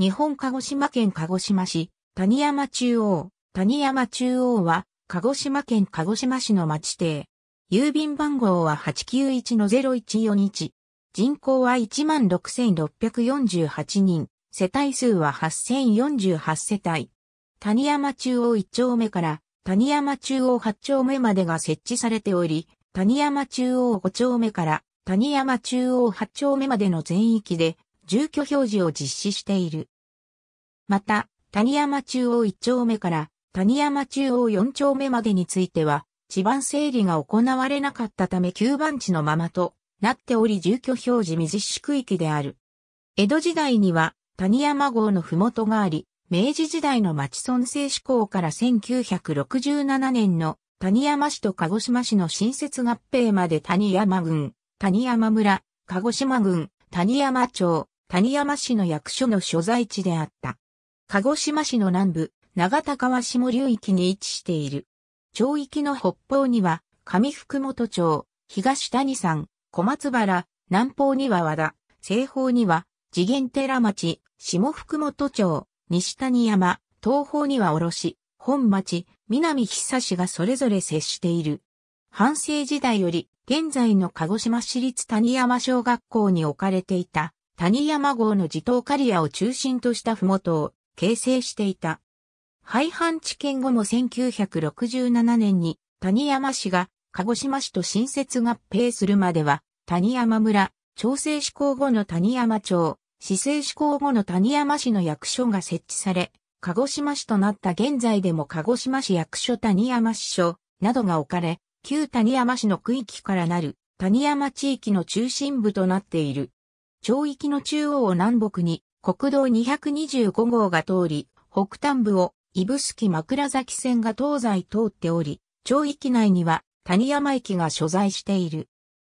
日本鹿児島県鹿児島市、谷山中央。谷山中央は、鹿児島県鹿児島市の町邸。郵便番号は891-0141。人口は16,648人。世帯数は8,048世帯。谷山中央1丁目から谷山中央8丁目までが設置されており、谷山中央5丁目から谷山中央8丁目までの全域で住居表示を実施している。また、谷山中央1丁目から谷山中央4丁目までについては、地盤整理が行われなかったため旧番地のままとなっており住居表示未実施区域である。江戸時代には谷山号の麓があり、明治時代の町村制志向から1967年の谷山市と鹿児島市の新設合併まで谷山郡、谷山村、鹿児島郡、谷山町、谷山市の役所の所在地であった。鹿児島市の南部、長田川下流域に位置している。町域の北方には、上福本町、東谷山、小松原、南方には和田、西方には、次元寺町、下福本町、西谷山、東方には卸、本町、南久市がそれぞれ接している。半生時代より、現在の鹿児島市立谷山小学校に置かれていた、谷山号の地頭刈屋を中心としたとを、形成していた。廃藩置県後も1967年に谷山市が鹿児島市と新設合併するまでは谷山村、調整施行後の谷山町、市政施行後の谷山市の役所が設置され、鹿児島市となった現在でも鹿児島市役所谷山市所などが置かれ、旧谷山市の区域からなる谷山地域の中心部となっている。町域の中央を南北に国道225号が通り、北端部をすき。枕崎線が東西通っており、町域内には谷山駅が所在している。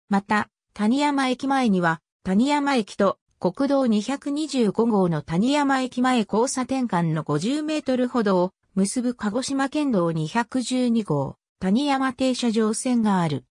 また、谷山駅前には、谷山駅と国道225号の谷山駅前交差点間の50メートルほどを結ぶ鹿児島県道212号谷山停車場線がある。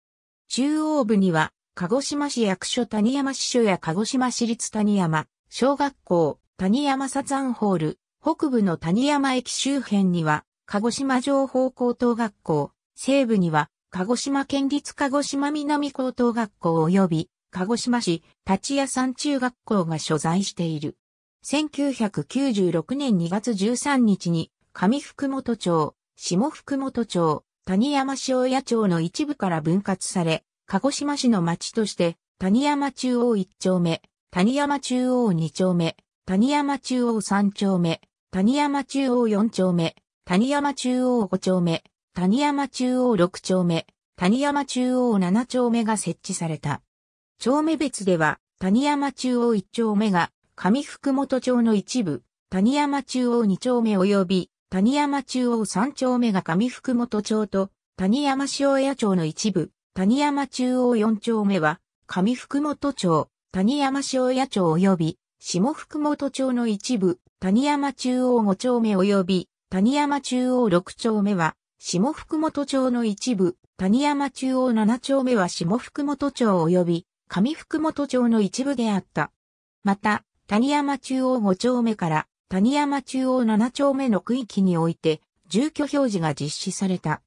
中央部には鹿児島市役所谷山支所や鹿児島市立谷山小学校、谷山サザンホール、北部の谷山駅周辺には、鹿児島情報高等学校、西部には、鹿児島県立鹿児島南高等学校及び、鹿児島市、立屋山中学校が所在している。1996年2月13日に、上福本町、下福本町、谷山塩屋町の一部から分割され、鹿児島市の町として、谷山中央一丁目、谷山中央2丁目、谷山中央3丁目、谷山中央4丁目、谷山中央5丁目、谷山中央6丁目、谷山中央7丁目が設置された。丁目別では、谷山中央1丁目が、上福本町の一部、谷山中央2丁目及び、谷山中央3丁目が上福本町と、谷山塩屋町の一部、谷山中央4丁目は、上福本町、谷山小屋町及び、下福本町の一部、谷山中央五丁目及び、谷山中央六丁目は、下福本町の一部、谷山中央七丁目は下福本町及び、上福本町の一部であった。また、谷山中央五丁目から谷山中央七丁目の区域において、住居表示が実施された。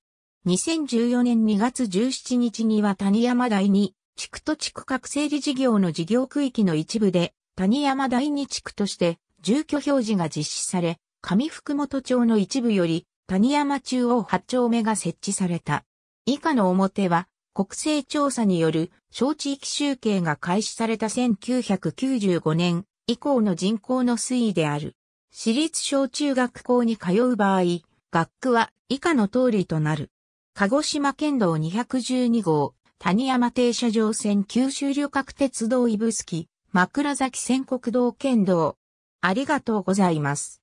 2014年2月17日には谷山台に地区と地区各整理事業の事業区域の一部で、谷山第二地区として、住居表示が実施され、上福本町の一部より、谷山中央8丁目が設置された。以下の表は、国勢調査による小地域集計が開始された1995年以降の人口の推移である。私立小中学校に通う場合、学区は以下の通りとなる。鹿児島県道212号、谷山停車場線九州旅客鉄道指宿、枕崎線国道県道。ありがとうございます。